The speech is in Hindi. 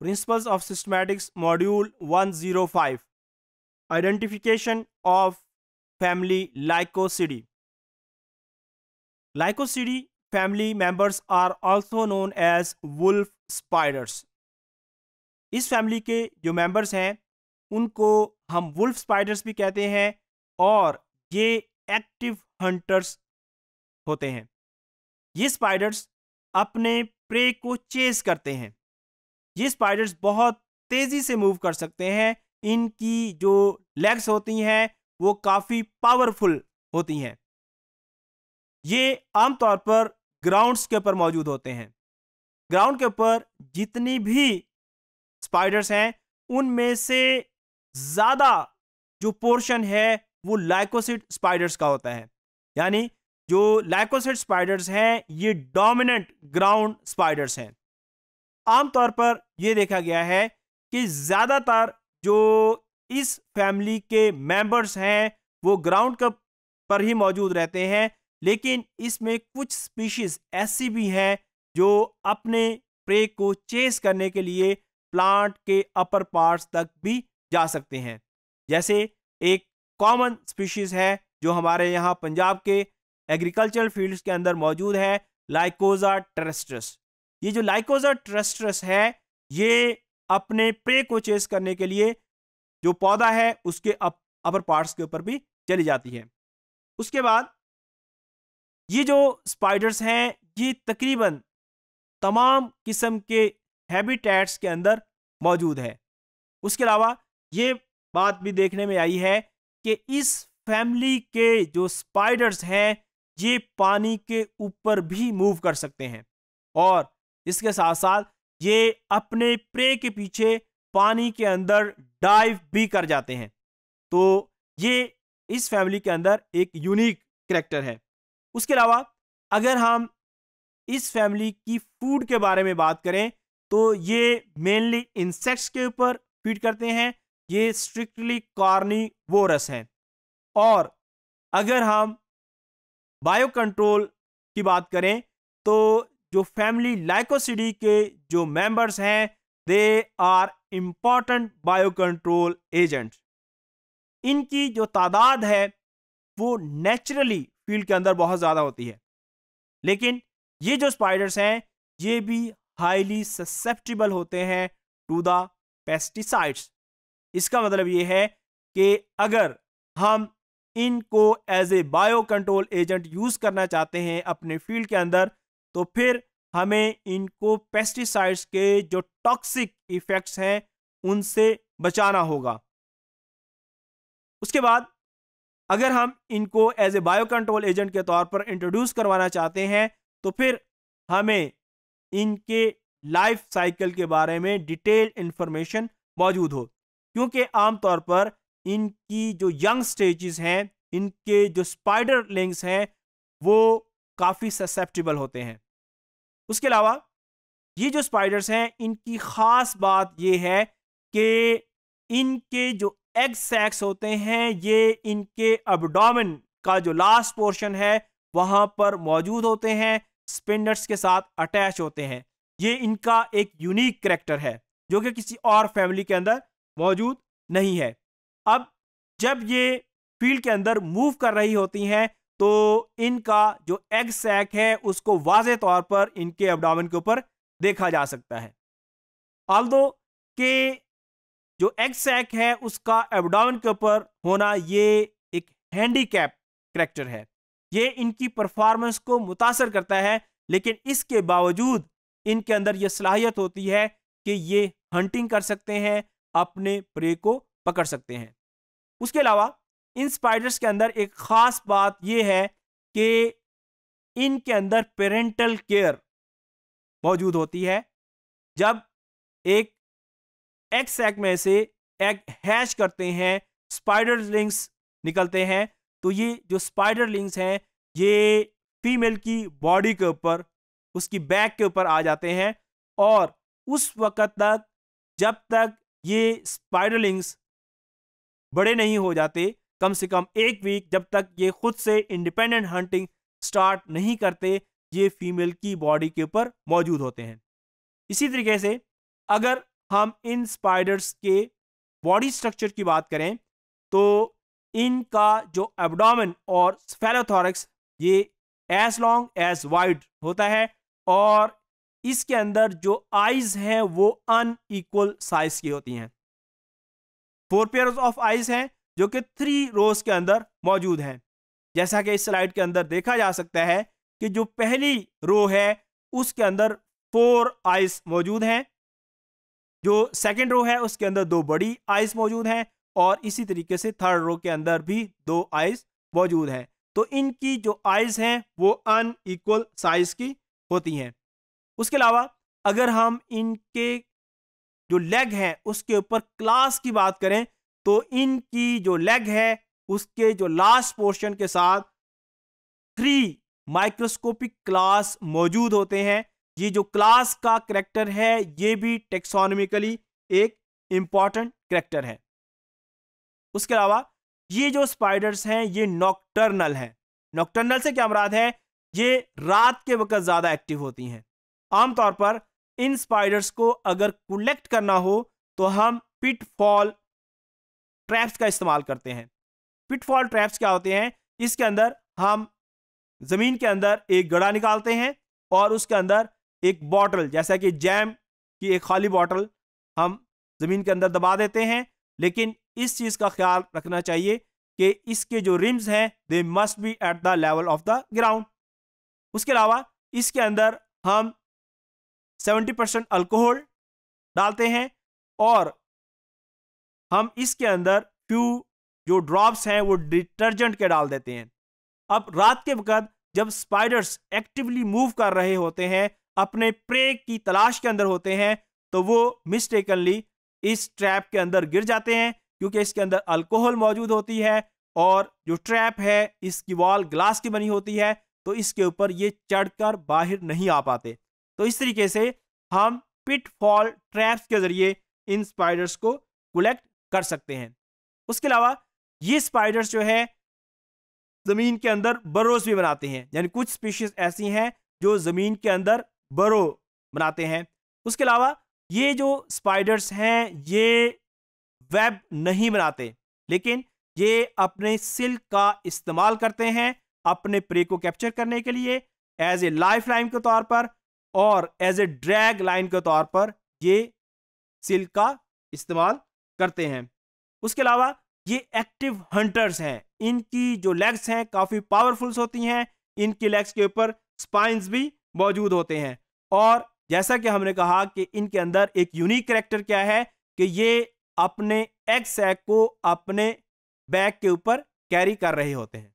principal of systematics module one zero five identification of family Lycosidae Lycosidae family members are also known as wolf spiders इस फैमिली के जो मेंबर्स हैं उनको हम वुल्फ स्पाइडर्स भी कहते हैं और ये एक्टिव हंटर्स होते हैं ये स्पाइडर्स अपने प्रे को चेज करते हैं ये स्पाइडर्स बहुत तेज़ी से मूव कर सकते हैं इनकी जो लेग्स होती हैं वो काफ़ी पावरफुल होती हैं ये आमतौर पर ग्राउंड्स के ऊपर मौजूद होते हैं ग्राउंड के ऊपर जितनी भी स्पाइडर्स हैं उनमें से ज़्यादा जो पोर्शन है वो लाइकोसिड स्पाइडर्स का होता है यानी जो लाइकोसिड स्पाइडर्स हैं ये डोमिनेंट ग्राउंड स्पाइडर्स हैं आमतौर पर यह देखा गया है कि ज़्यादातर जो इस फैमिली के मेंबर्स हैं वो ग्राउंड कप पर ही मौजूद रहते हैं लेकिन इसमें कुछ स्पीशीज ऐसी भी हैं जो अपने प्रे को चेस करने के लिए प्लांट के अपर पार्ट्स तक भी जा सकते हैं जैसे एक कॉमन स्पीशीज़ है जो हमारे यहाँ पंजाब के एग्रीकल्चरल फील्ड्स के अंदर मौजूद है लाइकोजा टेरेस्ट्रस ये जो लाइकोजा ट्रस्ट्रस है ये अपने प्रे को चेस करने के लिए जो पौधा है उसके अप, अपर पार्ट्स के ऊपर भी चली जाती है उसके बाद ये जो स्पाइडर्स हैं ये तकरीबन तमाम किस्म के हैबिटेट्स के अंदर मौजूद है उसके अलावा ये बात भी देखने में आई है कि इस फैमिली के जो स्पाइडर्स हैं ये पानी के ऊपर भी मूव कर सकते हैं और इसके साथ साथ ये अपने प्रे के पीछे पानी के अंदर डाइव भी कर जाते हैं तो ये इस फैमिली के अंदर एक यूनिक करेक्टर है उसके अलावा अगर हम इस फैमिली की फूड के बारे में बात करें तो ये मेनली इंसेक्ट्स के ऊपर फीड करते हैं ये स्ट्रिक्टली कॉर्नी वोरस हैं और अगर हम बायो कंट्रोल की बात करें तो जो फैमिली लाइकोसिडी के जो मेंबर्स हैं they are important biocontrol agent इनकी जो तादाद है वो नेचुरली फील्ड के अंदर बहुत ज़्यादा होती है लेकिन ये जो स्पाइडर्स हैं ये भी हाईली ससेप्टिबल होते हैं टू द पेस्टिसाइड्स इसका मतलब ये है कि अगर हम इनको as a bio control agent use करना चाहते हैं अपने फील्ड के अंदर तो फिर हमें इनको पेस्टिसाइड्स के जो टॉक्सिक इफेक्ट्स हैं उनसे बचाना होगा उसके बाद अगर हम इनको as a bio control agent के तौर पर इंट्रोड्यूस करवाना चाहते हैं तो फिर हमें इनके लाइफ साइकिल के बारे में डिटेल इंफॉर्मेशन मौजूद हो क्योंकि आमतौर पर इनकी जो यंग स्टेजेस हैं इनके जो स्पाइडर लिंग्स हैं वो काफ़ी ससेप्टिबल होते हैं उसके अलावा ये जो स्पाइडर्स हैं इनकी ख़ास बात ये है कि इनके जो एग सैक्स होते हैं ये इनके अबडोमिन का जो लास्ट पोर्शन है वहां पर मौजूद होते हैं स्पिंडर्स के साथ अटैच होते हैं ये इनका एक यूनिक करेक्टर है जो कि किसी और फैमिली के अंदर मौजूद नहीं है अब जब ये फील्ड के अंदर मूव कर रही होती हैं तो इनका जो एग सैक है उसको वाज तौर पर इनके एबडामन के ऊपर देखा जा सकता है आल दो के जो एग सैक है उसका एबडामन के ऊपर होना ये एक हैंडीकैप करेक्टर है ये इनकी परफॉर्मेंस को मुतासर करता है लेकिन इसके बावजूद इनके अंदर यह सलाहियत होती है कि ये हंटिंग कर सकते हैं अपने प्रे को पकड़ सकते हैं उसके अलावा इन स्पाइडर्स के अंदर एक ख़ास बात यह है कि इनके अंदर पेरेंटल केयर मौजूद होती है जब एक एग सैक में से एग हैश करते हैं स्पाइडर लिंग्स निकलते हैं तो ये जो स्पाइडर लिंग्स हैं ये फीमेल की बॉडी के ऊपर उसकी बैक के ऊपर आ जाते हैं और उस वक़्त तक जब तक ये स्पाइडर लिंग्स बड़े नहीं हो जाते कम से कम एक वीक जब तक ये खुद से इंडिपेंडेंट हंटिंग स्टार्ट नहीं करते ये फीमेल की बॉडी के ऊपर मौजूद होते हैं इसी तरीके से अगर हम इन स्पाइडर्स के बॉडी स्ट्रक्चर की बात करें तो इनका जो एबडामिन और फेलोथॉरिक्स ये एज लॉन्ग एज वाइड होता है और इसके अंदर जो आइज हैं वो अनइक्वल साइज की होती हैं फोर पेयर ऑफ आइज हैं जो कि थ्री रोज के अंदर मौजूद हैं जैसा कि इस स्लाइड के अंदर देखा जा सकता है कि जो पहली रो है उसके अंदर फोर आइस मौजूद हैं जो सेकेंड रो है उसके अंदर दो बड़ी आइस मौजूद हैं और इसी तरीके से थर्ड रो के अंदर भी दो आइस मौजूद हैं तो इनकी जो आइज हैं वो अनइक्वल साइज की होती हैं उसके अलावा अगर हम इनके जो लेग हैं उसके ऊपर क्लास की बात करें तो इनकी जो लेग है उसके जो लास्ट पोर्शन के साथ थ्री माइक्रोस्कोपिक क्लास मौजूद होते हैं ये जो क्लास का करेक्टर है ये भी टेक्सोनोमिकली एक इंपॉर्टेंट करेक्टर है उसके अलावा ये जो स्पाइडर्स हैं ये नॉक्टर्नल हैं नॉक्टर्नल से क्या मराद है ये रात के वक्त ज़्यादा एक्टिव होती हैं आमतौर पर इन स्पाइडर्स को अगर कलेक्ट करना हो तो हम पिटफॉल ट्रैप्स का इस्तेमाल करते हैं पिटफॉल ट्रैप्स क्या होते हैं इसके अंदर हम ज़मीन के अंदर एक गड़ा निकालते हैं और उसके अंदर एक बॉटल जैसा कि जैम की एक खाली बॉटल हम ज़मीन के अंदर दबा देते हैं लेकिन इस चीज़ का ख्याल रखना चाहिए कि इसके जो रिम्स हैं they must be at the level of the ground उसके अलावा इसके अंदर हम 70 परसेंट अल्कोहल डालते हैं और हम इसके अंदर फ्यू जो ड्रॉप्स हैं वो डिटर्जेंट के डाल देते हैं अब रात के वक्त जब स्पाइडर्स एक्टिवली मूव कर रहे होते हैं अपने प्रे की तलाश के अंदर होते हैं तो वो मिस्टेकनली इस ट्रैप के अंदर गिर जाते हैं क्योंकि इसके अंदर अल्कोहल मौजूद होती है और जो ट्रैप है इसकी वॉल ग्लास की बनी होती है तो इसके ऊपर ये चढ़कर बाहर नहीं आ पाते तो इस तरीके से हम पिट फॉल ट्रैप्स के ज़रिए इन स्पाइडर्स को कलेक्ट कर सकते हैं उसके अलावा ये स्पाइडर्स जो है ज़मीन के अंदर बरोस भी बनाते हैं यानी कुछ स्पीशीज ऐसी हैं जो ज़मीन के अंदर बरो बनाते हैं उसके अलावा ये जो स्पाइडर्स हैं ये वेब नहीं बनाते लेकिन ये अपने सिल्क का इस्तेमाल करते हैं अपने प्रे को कैप्चर करने के लिए एज ए लाइफ लाइन के तौर पर और एज ए ड्रैग लाइन के तौर पर ये सिल्क का इस्तेमाल करते हैं उसके अलावा ये एक्टिव हंटर्स हैं इनकी जो लेग्स हैं काफ़ी पावरफुल्स होती हैं इनकी लेग्स के ऊपर स्पाइंस भी मौजूद होते हैं और जैसा कि हमने कहा कि इनके अंदर एक यूनिक करेक्टर क्या है कि ये अपने एग को अपने बैग के ऊपर कैरी कर रहे होते हैं